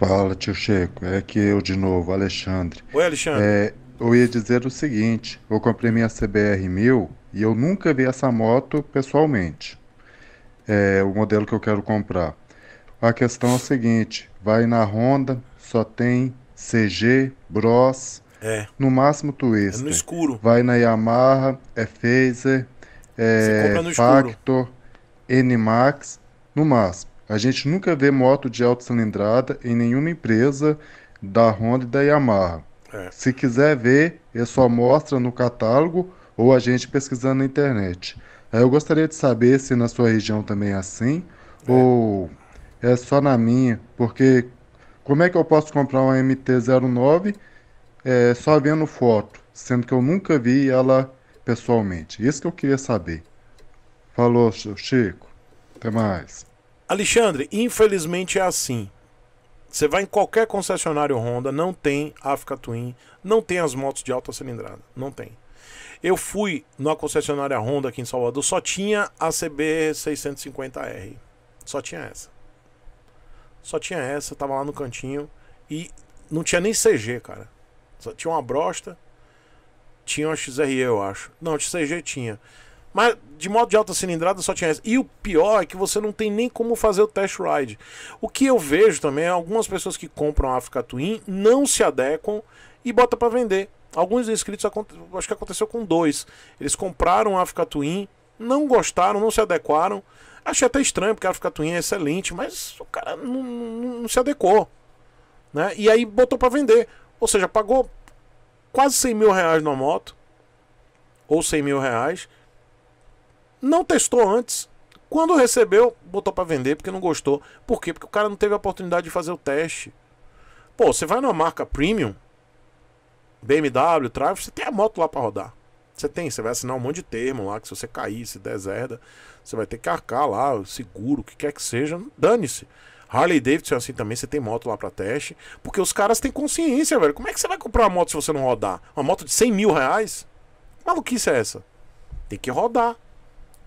Fala, tio Checo. É que eu de novo, Alexandre. Oi, Alexandre. É, eu ia dizer o seguinte: eu comprei minha CBR 1000 e eu nunca vi essa moto pessoalmente. É o modelo que eu quero comprar. A questão é a seguinte: vai na Honda, só tem CG, Bros, é. no máximo Twister. É no escuro. Vai na Yamaha, é Phaser, é Factor, N-Max, no máximo. A gente nunca vê moto de alta cilindrada em nenhuma empresa da Honda e da Yamaha. É. Se quiser ver, é só mostra no catálogo ou a gente pesquisando na internet. Eu gostaria de saber se na sua região também é assim é. ou é só na minha, porque como é que eu posso comprar uma MT-09 é, só vendo foto, sendo que eu nunca vi ela pessoalmente? Isso que eu queria saber. Falou, Chico. Até mais. Alexandre, infelizmente é assim. Você vai em qualquer concessionário Honda, não tem Africa Twin, não tem as motos de alta cilindrada, não tem. Eu fui na concessionária Honda aqui em Salvador, só tinha a CB 650R. Só tinha essa. Só tinha essa, tava lá no cantinho e não tinha nem CG, cara. Só tinha uma brosta, tinha uma XRE, eu acho. Não, XCG tinha. Mas de modo de alta cilindrada só tinha essa. E o pior é que você não tem nem como fazer o test ride. O que eu vejo também é algumas pessoas que compram a Africa Twin não se adequam e botam para vender. Alguns inscritos, acho que aconteceu com dois. Eles compraram a Africa Twin, não gostaram, não se adequaram. Achei até estranho, porque a Africa Twin é excelente, mas o cara não, não, não se adequou. Né? E aí botou para vender. Ou seja, pagou quase 100 mil reais na moto, ou 100 mil reais, não testou antes. Quando recebeu, botou para vender porque não gostou. Por quê? Porque o cara não teve a oportunidade de fazer o teste. Pô, você vai numa marca premium, BMW, Travis, você tem a moto lá para rodar. Você tem, você vai assinar um monte de termo lá que se você cair, se deserda, você vai ter que arcar lá, seguro, o que quer que seja, dane-se. Harley Davidson é assim também, você tem moto lá para teste, porque os caras têm consciência, velho. Como é que você vai comprar uma moto se você não rodar? Uma moto de 100 mil reais? Que maluquice é essa? Tem que rodar.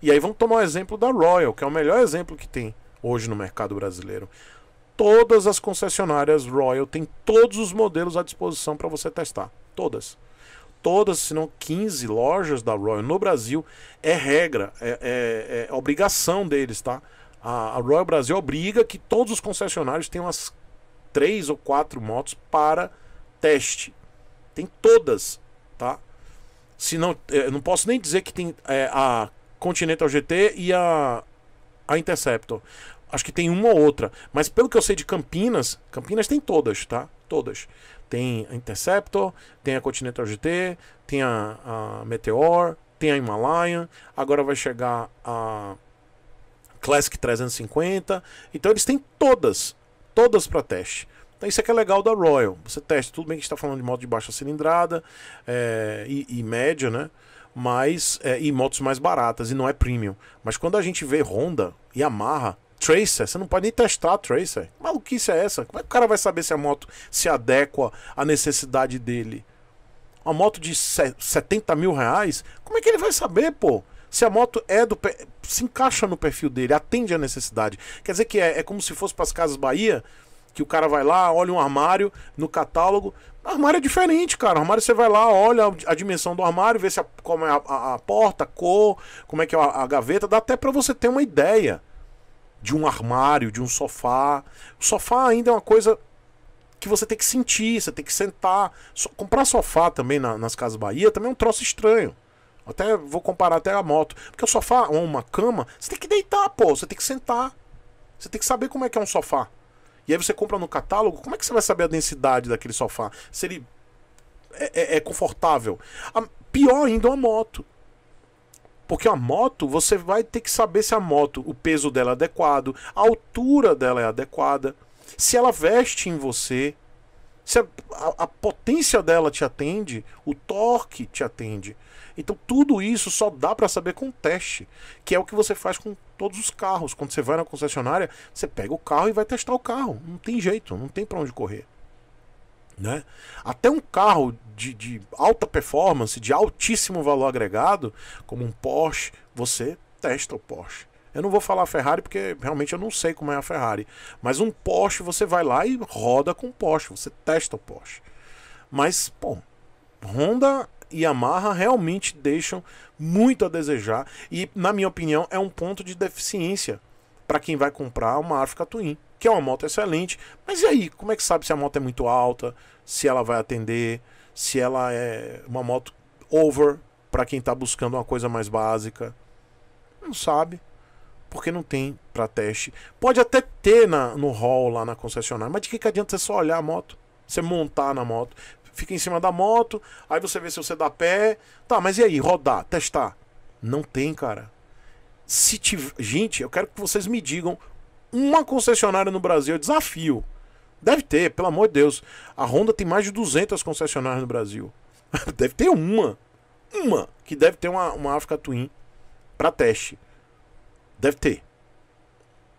E aí vamos tomar o exemplo da Royal, que é o melhor exemplo que tem hoje no mercado brasileiro. Todas as concessionárias Royal têm todos os modelos à disposição para você testar. Todas. Todas, se não 15 lojas da Royal no Brasil, é regra, é, é, é obrigação deles, tá? A, a Royal Brasil obriga que todos os concessionários tenham as três ou quatro motos para teste. Tem todas, tá? Se não, eu é, não posso nem dizer que tem é, a Continental GT e a, a Interceptor. Acho que tem uma ou outra. Mas pelo que eu sei de Campinas, Campinas tem todas, tá? Todas. Tem a Interceptor, tem a Continental GT, tem a, a Meteor, tem a Himalayan. Agora vai chegar a Classic 350. Então eles têm todas. Todas para teste. Então isso é que é legal da Royal. Você testa, tudo bem que está falando de moto de baixa cilindrada é, e, e média, né? mas é, e motos mais baratas e não é premium. Mas quando a gente vê Honda, e Yamaha, Tracer, você não pode nem testar Tracer. maluquice é essa? Como é que o cara vai saber se a moto se adequa à necessidade dele? Uma moto de 70 mil reais? Como é que ele vai saber, pô? se a moto é do se encaixa no perfil dele, atende à necessidade. Quer dizer que é, é como se fosse para as Casas Bahia, que o cara vai lá, olha um armário no catálogo, Armário é diferente, cara. Armário você vai lá, olha a dimensão do armário, vê se a, como é a, a, a porta, a cor, como é que é a, a gaveta, dá até para você ter uma ideia de um armário, de um sofá. O sofá ainda é uma coisa que você tem que sentir, você tem que sentar. So, comprar sofá também na, nas Casas Bahia também é um troço estranho. Até vou comparar até a moto. Porque o sofá ou uma cama, você tem que deitar, pô. Você tem que sentar. Você tem que saber como é que é um sofá. E aí você compra no catálogo, como é que você vai saber a densidade daquele sofá? Se ele é, é, é confortável. A, pior ainda uma moto. Porque a moto, você vai ter que saber se a moto, o peso dela é adequado, a altura dela é adequada, se ela veste em você, se a, a, a potência dela te atende, o torque te atende. Então tudo isso só dá para saber com teste, que é o que você faz com todos os carros. Quando você vai na concessionária, você pega o carro e vai testar o carro. Não tem jeito, não tem para onde correr. Né? Até um carro de, de, alta performance, de altíssimo valor agregado, como um Porsche, você testa o Porsche. Eu não vou falar Ferrari porque realmente eu não sei como é a Ferrari. Mas um Porsche você vai lá e roda com o Porsche, você testa o Porsche. Mas, bom, Honda Yamaha realmente deixam muito a desejar e, na minha opinião, é um ponto de deficiência para quem vai comprar uma Africa Twin, que é uma moto excelente, mas e aí, como é que sabe se a moto é muito alta, se ela vai atender, se ela é uma moto over para quem está buscando uma coisa mais básica? Não sabe, porque não tem para teste. Pode até ter na, no hall lá na concessionária, mas de que, que adianta você só olhar a moto? Você montar na moto, fica em cima da moto, aí você vê se você dá pé. Tá, mas e aí? Rodar, testar. Não tem, cara. Se tiver... Gente, eu quero que vocês me digam uma concessionária no Brasil, eu desafio. Deve ter, pelo amor de Deus. A Honda tem mais de 200 concessionárias no Brasil. Deve ter uma. Uma que deve ter uma, uma Africa Twin para teste. Deve ter.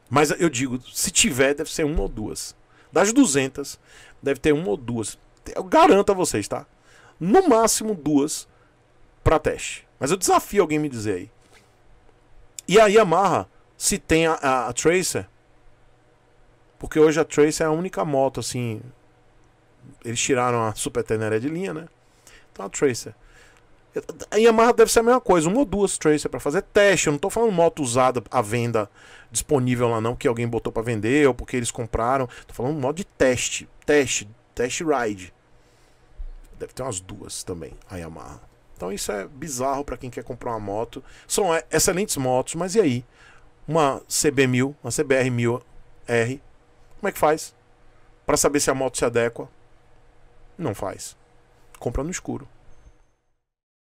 Mas eu digo, se tiver, deve ser uma ou duas. Das 200, deve ter uma ou duas eu garanto a vocês, tá? No máximo duas para teste. Mas eu desafio alguém me dizer aí. E aí amarra se tem a, a, a, Tracer. Porque hoje a Tracer é a única moto assim. Eles tiraram a Super Tenere de linha, né? Então a Tracer. A Yamaha deve ser a mesma coisa, uma ou duas Tracer para fazer teste. Eu não tô falando moto usada à venda disponível lá não, que alguém botou para vender ou porque eles compraram. Tô falando modo de teste, teste, teste ride. Deve ter umas duas também, a Yamaha. Então isso é bizarro para quem quer comprar uma moto. São excelentes motos, mas e aí? Uma CB1000, uma CBR1000R, como é que faz? Para saber se a moto se adequa? Não faz. Compra no escuro.